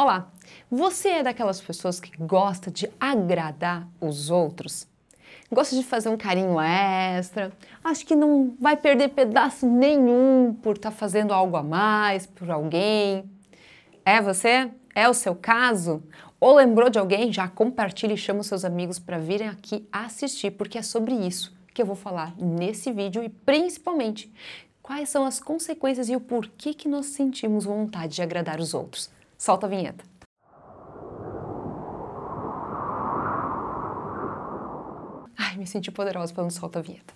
Olá! Você é daquelas pessoas que gosta de agradar os outros? Gosta de fazer um carinho extra? Acha que não vai perder pedaço nenhum por estar tá fazendo algo a mais por alguém? É você? É o seu caso? Ou lembrou de alguém? Já compartilhe e chama os seus amigos para virem aqui assistir, porque é sobre isso que eu vou falar nesse vídeo e principalmente quais são as consequências e o porquê que nós sentimos vontade de agradar os outros. Solta a vinheta. Ai, me senti poderosa falando solta a vinheta.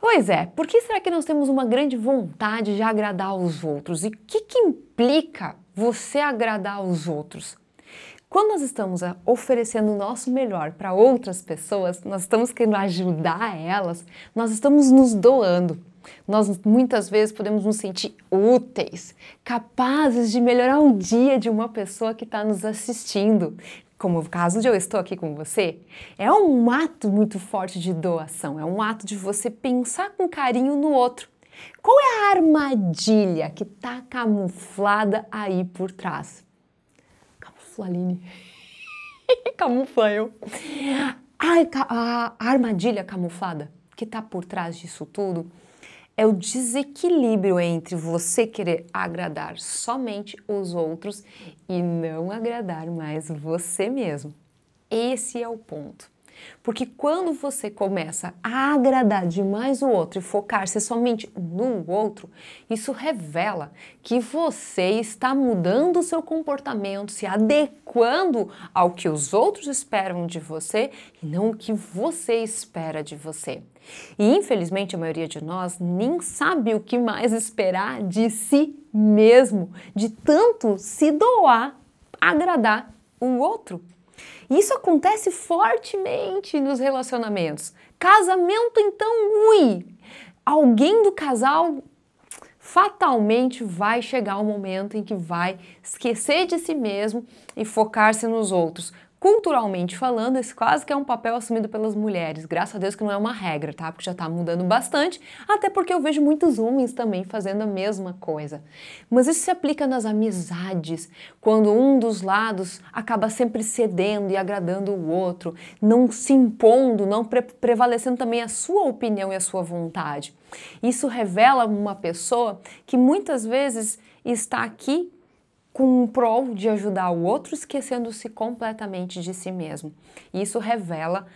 Pois é, por que será que nós temos uma grande vontade de agradar aos outros? E o que, que implica você agradar aos outros? Quando nós estamos eh, oferecendo o nosso melhor para outras pessoas, nós estamos querendo ajudar elas, nós estamos nos doando. Nós muitas vezes podemos nos sentir úteis, capazes de melhorar o dia de uma pessoa que está nos assistindo. Como o caso de eu estou aqui com você, é um ato muito forte de doação, é um ato de você pensar com carinho no outro. Qual é a armadilha que está camuflada aí por trás? Flaline. Camufla eu. A, a armadilha camuflada que está por trás disso tudo é o desequilíbrio entre você querer agradar somente os outros e não agradar mais você mesmo. Esse é o ponto. Porque quando você começa a agradar demais o outro e focar-se somente no outro, isso revela que você está mudando o seu comportamento, se adequando ao que os outros esperam de você e não o que você espera de você. E infelizmente a maioria de nós nem sabe o que mais esperar de si mesmo, de tanto se doar, agradar o outro isso acontece fortemente nos relacionamentos. Casamento, então, ui! Alguém do casal fatalmente vai chegar o um momento em que vai esquecer de si mesmo e focar-se nos outros, culturalmente falando, esse quase que é um papel assumido pelas mulheres. Graças a Deus que não é uma regra, tá? Porque já tá mudando bastante, até porque eu vejo muitos homens também fazendo a mesma coisa. Mas isso se aplica nas amizades, quando um dos lados acaba sempre cedendo e agradando o outro, não se impondo, não pre prevalecendo também a sua opinião e a sua vontade. Isso revela uma pessoa que muitas vezes está aqui com o prol de ajudar o outro, esquecendo-se completamente de si mesmo. Isso revela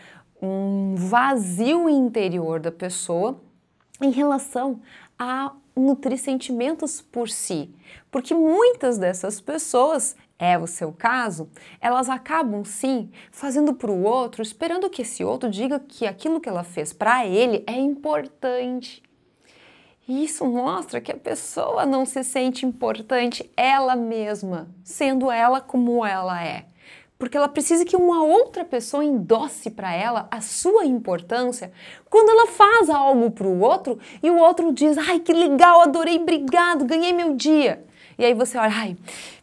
um vazio interior da pessoa em relação a nutrir sentimentos por si. Porque muitas dessas pessoas, é o seu caso, elas acabam sim fazendo para o outro, esperando que esse outro diga que aquilo que ela fez para ele é importante isso mostra que a pessoa não se sente importante ela mesma, sendo ela como ela é. Porque ela precisa que uma outra pessoa endosse para ela a sua importância quando ela faz algo para o outro e o outro diz: ai, que legal, adorei, obrigado, ganhei meu dia. E aí você olha, ai,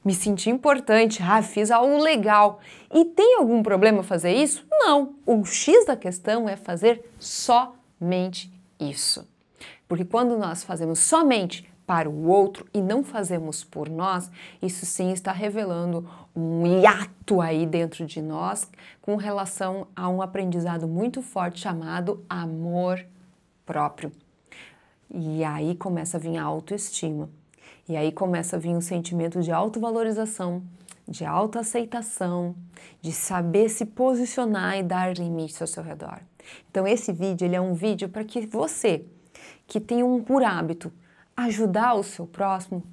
me senti importante, ah, fiz algo legal. E tem algum problema fazer isso? Não. O X da questão é fazer somente isso. Porque quando nós fazemos somente para o outro e não fazemos por nós, isso sim está revelando um hiato aí dentro de nós com relação a um aprendizado muito forte chamado amor próprio. E aí começa a vir a autoestima. E aí começa a vir um sentimento de autovalorização, de autoaceitação, de saber se posicionar e dar limites ao seu redor. Então esse vídeo ele é um vídeo para que você que tenham por hábito ajudar o seu próximo,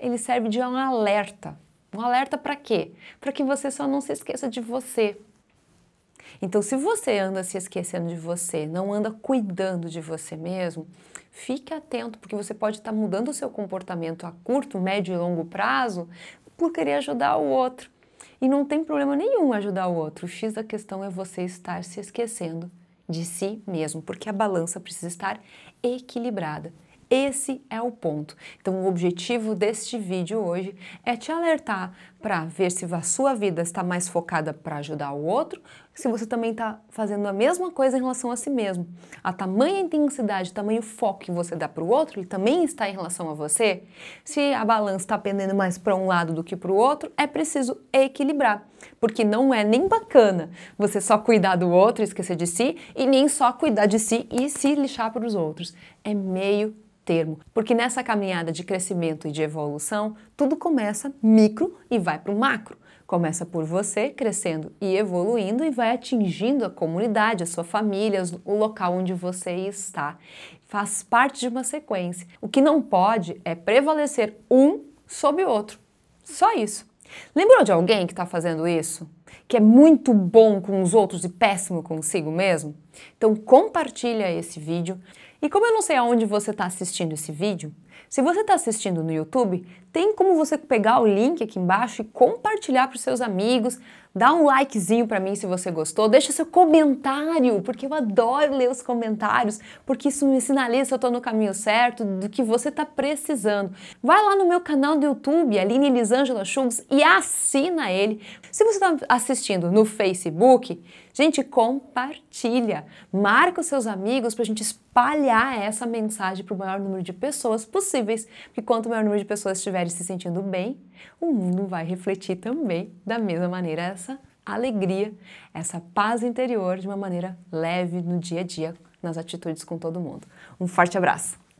ele serve de um alerta. Um alerta para quê? Para que você só não se esqueça de você. Então, se você anda se esquecendo de você, não anda cuidando de você mesmo, fique atento, porque você pode estar tá mudando o seu comportamento a curto, médio e longo prazo por querer ajudar o outro. E não tem problema nenhum ajudar o outro. O X da questão é você estar se esquecendo de si mesmo, porque a balança precisa estar equilibrada. Esse é o ponto. Então, o objetivo deste vídeo hoje é te alertar para ver se a sua vida está mais focada para ajudar o outro, se você também está fazendo a mesma coisa em relação a si mesmo. A tamanha intensidade, tamanho foco que você dá para o outro, ele também está em relação a você. Se a balança está pendendo mais para um lado do que para o outro, é preciso equilibrar, porque não é nem bacana você só cuidar do outro e esquecer de si, e nem só cuidar de si e se lixar para os outros. É meio termo, porque nessa caminhada de crescimento e de evolução, tudo começa micro e vai para o macro. Começa por você crescendo e evoluindo e vai atingindo a comunidade, a sua família, o local onde você está. Faz parte de uma sequência. O que não pode é prevalecer um sobre o outro. Só isso. Lembrou de alguém que está fazendo isso? Que é muito bom com os outros e péssimo consigo mesmo? Então compartilha esse vídeo. E como eu não sei aonde você está assistindo esse vídeo, se você está assistindo no YouTube, tem como você pegar o link aqui embaixo e compartilhar para os seus amigos, dá um likezinho para mim se você gostou, deixa seu comentário, porque eu adoro ler os comentários, porque isso me sinaliza se eu estou no caminho certo, do que você está precisando. Vai lá no meu canal do YouTube, Aline Elisângela Schultz, e assina ele. Se você está assistindo no Facebook, Gente, compartilha, marca os seus amigos para a gente espalhar essa mensagem para o maior número de pessoas possíveis, porque quanto maior número de pessoas estiverem se sentindo bem, o mundo vai refletir também da mesma maneira essa alegria, essa paz interior de uma maneira leve no dia a dia, nas atitudes com todo mundo. Um forte abraço!